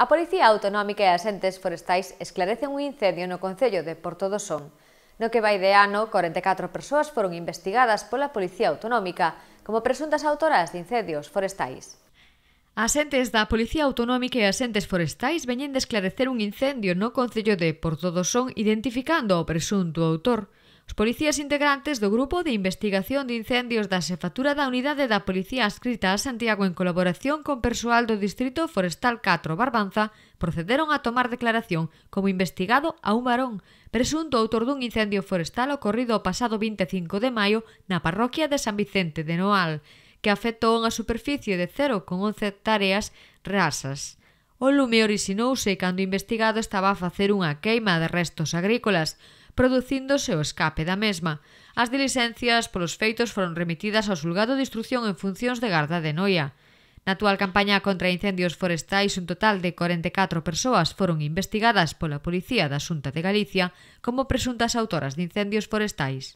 A Policía Autonómica e as entes forestais esclarecen un incendio no Concello de Porto do Son. No que vai de ano, 44 persoas foron investigadas pola Policía Autonómica como presuntas autoras de incendios forestais. As entes da Policía Autonómica e as entes forestais veñen de esclarecer un incendio no Concello de Porto do Son identificando ao presunto autor. Os policías integrantes do Grupo de Investigación de Incendios da Xefatura da Unidade da Policía Ascrita a Santiago en colaboración con persoal do Distrito Forestal 4 Barbanza procederon a tomar declaración como investigado a un varón, presunto autor dun incendio forestal ocorrido o pasado 25 de maio na parroquia de San Vicente de Noal, que afectou unha superficie de 0,11 hectáreas rasas. O lume orixinouse cando o investigado estaba a facer unha queima de restos agrícolas, producíndose o escape da mesma. As dilixencias polos feitos foron remitidas ao Sulgado de Instrucción en funcións de Garda de Noia. Na actual campaña contra incendios forestais, un total de 44 persoas foron investigadas pola Policía da Xunta de Galicia como presuntas autoras de incendios forestais.